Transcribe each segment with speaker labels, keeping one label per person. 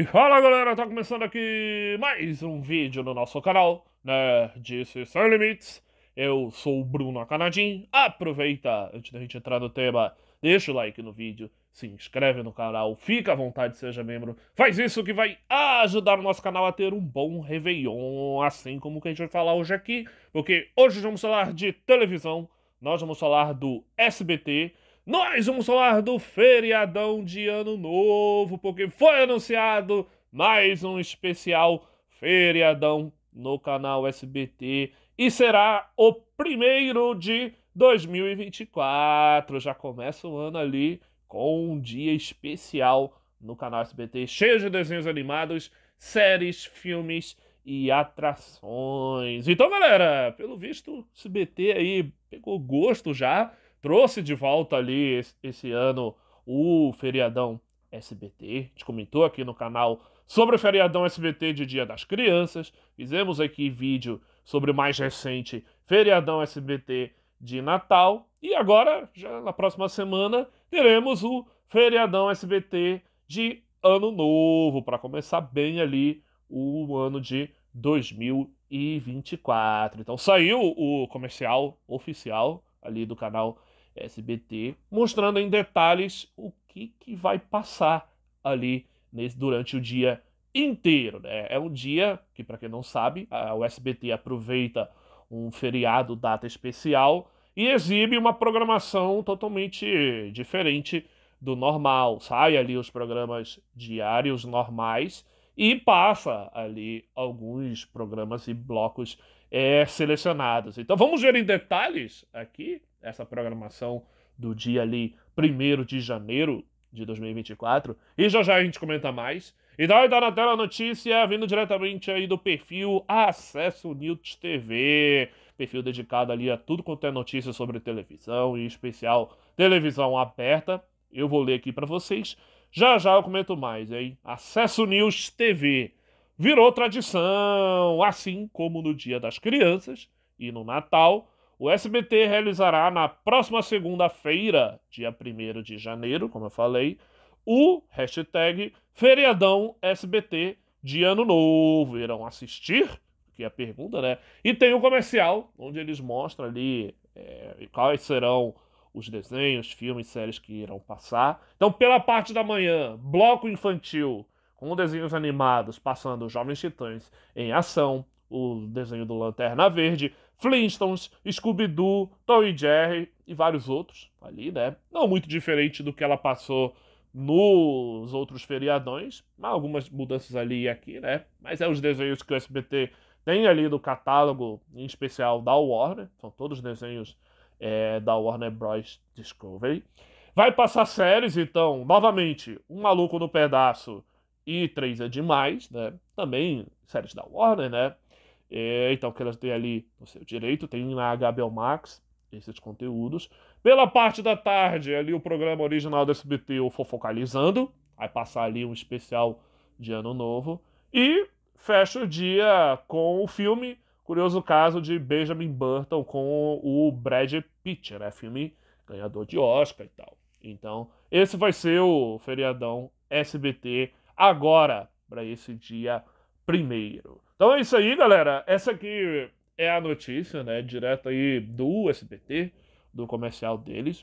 Speaker 1: E fala galera, tá começando aqui mais um vídeo no nosso canal, né, disse Sem Limites. Eu sou o Bruno Canadim. Aproveita, antes da gente entrar no tema, deixa o like no vídeo, se inscreve no canal, fica à vontade, seja membro. Faz isso que vai ajudar o nosso canal a ter um bom Réveillon, assim como o que a gente vai falar hoje aqui. Porque hoje vamos falar de televisão, nós vamos falar do SBT, nós vamos falar do feriadão de Ano Novo, porque foi anunciado mais um especial feriadão no canal SBT e será o primeiro de 2024. Já começa o ano ali com um dia especial no canal SBT, cheio de desenhos animados, séries, filmes e atrações. Então, galera, pelo visto, o SBT aí pegou gosto já trouxe de volta ali esse ano o feriadão SBT. A gente comentou aqui no canal sobre o feriadão SBT de Dia das Crianças. Fizemos aqui vídeo sobre o mais recente feriadão SBT de Natal. E agora, já na próxima semana, teremos o feriadão SBT de Ano Novo, para começar bem ali o ano de 2024. Então saiu o comercial oficial ali do canal SBT, mostrando em detalhes o que, que vai passar ali nesse, durante o dia inteiro. Né? É um dia que, para quem não sabe, a, o SBT aproveita um feriado, data especial, e exibe uma programação totalmente diferente do normal. Sai ali os programas diários normais e passa ali alguns programas e blocos é, selecionados. Então vamos ver em detalhes aqui essa programação do dia ali, 1 de janeiro de 2024. E já já a gente comenta mais. E daí tá na tela a notícia vindo diretamente aí do perfil Acesso News TV. Perfil dedicado ali a tudo quanto é notícia sobre televisão, e em especial televisão aberta. Eu vou ler aqui para vocês. Já já eu comento mais, hein? Acesso News TV virou tradição, assim como no Dia das Crianças e no Natal o SBT realizará na próxima segunda-feira, dia 1 de janeiro, como eu falei, o hashtag Feriadão SBT de Ano Novo. Irão assistir? Que é a pergunta, né? E tem um comercial onde eles mostram ali é, quais serão os desenhos, filmes, séries que irão passar. Então, pela parte da manhã, bloco infantil com desenhos animados passando Jovens Titãs em ação, o desenho do Lanterna Verde. Flintstones, Scooby-Doo, Tom e Jerry e vários outros ali, né? Não muito diferente do que ela passou nos outros feriadões, mas algumas mudanças ali e aqui, né? Mas é os desenhos que o SBT tem ali do catálogo, em especial da Warner, são todos desenhos é, da Warner Bros. Discovery. Vai passar séries, então, novamente, Um Maluco no Pedaço e Três é Demais, né? Também séries da Warner, né? É, então, que elas têm ali no seu direito, tem na HBO Max esses conteúdos. Pela parte da tarde, ali o programa original do SBT, o Fofocalizando, vai passar ali um especial de Ano Novo. E fecha o dia com o filme Curioso Caso de Benjamin Burton com o Brad Pitt, né? Filme ganhador de Oscar e tal. Então, esse vai ser o feriadão SBT agora, para esse dia primeiro. Então é isso aí, galera. Essa aqui é a notícia, né? Direto aí do SBT, do comercial deles.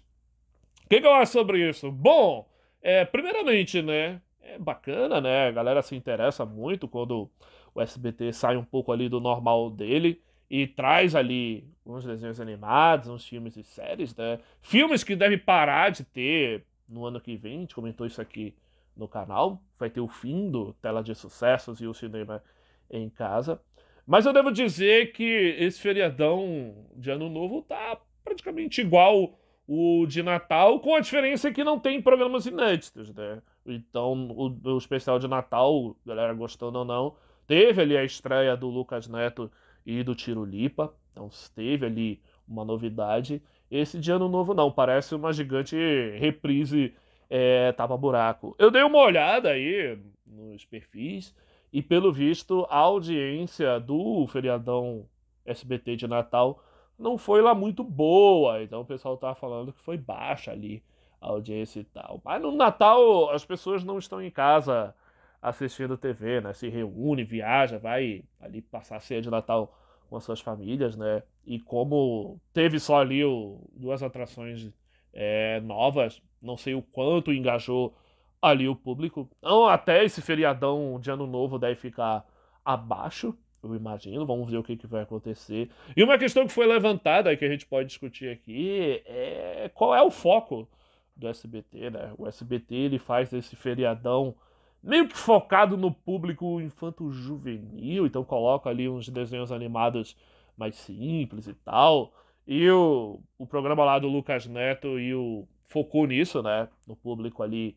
Speaker 1: O que, que eu acho sobre isso? Bom, é, primeiramente, né? É bacana, né? A galera se interessa muito quando o SBT sai um pouco ali do normal dele e traz ali uns desenhos animados, uns filmes e séries, né? Filmes que deve parar de ter no ano que vem, a gente comentou isso aqui no canal. Vai ter o fim do Tela de Sucessos e o cinema em casa. Mas eu devo dizer que esse feriadão de Ano Novo tá praticamente igual o de Natal, com a diferença que não tem programas inéditos, né? Então, o, o especial de Natal, galera gostando ou não, teve ali a estreia do Lucas Neto e do Tiro Lipa, então teve ali uma novidade. Esse de Ano Novo não, parece uma gigante reprise é, tapa-buraco. Eu dei uma olhada aí nos perfis, e pelo visto, a audiência do feriadão SBT de Natal não foi lá muito boa. Então o pessoal tá falando que foi baixa ali a audiência e tal. Mas no Natal as pessoas não estão em casa assistindo TV, né? Se reúne, viaja, vai ali passar a ceia de Natal com as suas famílias, né? E como teve só ali o, duas atrações é, novas, não sei o quanto engajou ali o público. Então, até esse feriadão de ano novo deve ficar abaixo, eu imagino. Vamos ver o que, que vai acontecer. E uma questão que foi levantada que a gente pode discutir aqui é qual é o foco do SBT, né? O SBT ele faz esse feriadão meio que focado no público infanto-juvenil, então coloca ali uns desenhos animados mais simples e tal. E o, o programa lá do Lucas Neto e o focou nisso, né? No público ali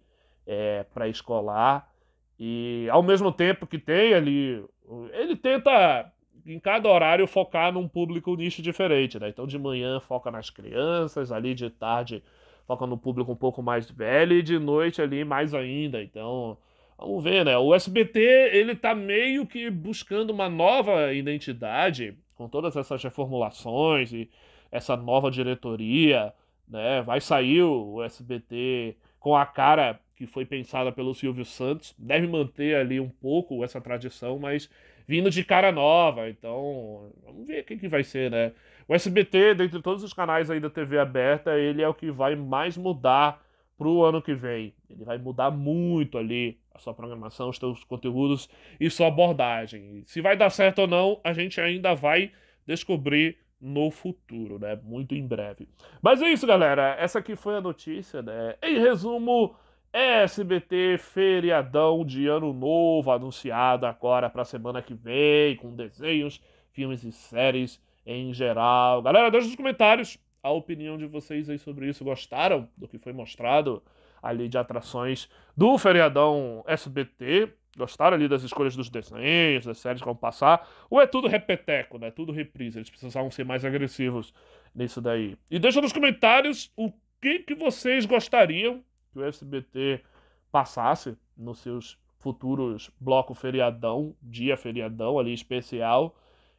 Speaker 1: é, pré-escolar. E ao mesmo tempo que tem ali. Ele tenta, em cada horário, focar num público nicho diferente, né? Então de manhã foca nas crianças, ali de tarde foca no público um pouco mais velho e de noite ali mais ainda. Então. Vamos ver, né? O SBT, ele tá meio que buscando uma nova identidade com todas essas reformulações e essa nova diretoria, né? Vai sair o SBT com a cara que foi pensada pelo Silvio Santos, deve manter ali um pouco essa tradição, mas vindo de cara nova, então vamos ver o que, que vai ser, né? O SBT, dentre todos os canais aí da TV aberta, ele é o que vai mais mudar para o ano que vem. Ele vai mudar muito ali a sua programação, os seus conteúdos e sua abordagem. Se vai dar certo ou não, a gente ainda vai descobrir no futuro, né? Muito em breve. Mas é isso, galera. Essa aqui foi a notícia, né? Em resumo, SBT feriadão de ano novo anunciado agora para a semana que vem, com desenhos, filmes e séries em geral. Galera, deixa nos comentários a opinião de vocês aí sobre isso. Gostaram do que foi mostrado ali de atrações do feriadão SBT? Gostaram ali das escolhas dos desenhos, das séries que vão passar? Ou é tudo repeteco, né? Tudo reprise. Eles precisavam ser mais agressivos nisso daí. E deixa nos comentários o que, que vocês gostariam que o SBT passasse nos seus futuros bloco feriadão, dia feriadão ali especial.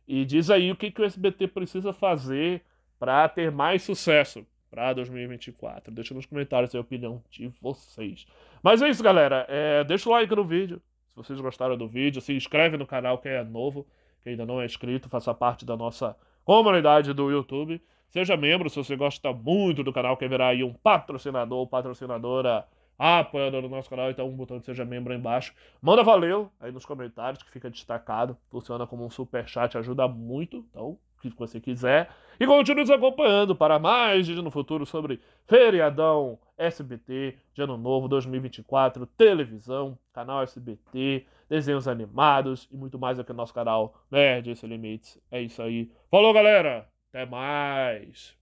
Speaker 1: E diz aí o que, que o SBT precisa fazer para ter mais sucesso para 2024. Deixa nos comentários a opinião de vocês. Mas é isso, galera. É, deixa o like no vídeo. Se vocês gostaram do vídeo, se inscreve no canal quem é novo, quem ainda não é inscrito, faça parte da nossa comunidade do YouTube. Seja membro se você gosta muito do canal, quer virar aí um patrocinador ou patrocinadora apoiador do nosso canal, então um botão de seja membro aí embaixo. Manda valeu aí nos comentários, que fica destacado. Funciona como um super chat, ajuda muito. Então, o que você quiser. E continue nos acompanhando para mais vídeos no futuro sobre feriadão SBT de Ano Novo 2024, televisão, canal SBT, desenhos animados e muito mais aqui no nosso canal Nerd Sem Limites. É isso aí. Falou, galera! Até mais!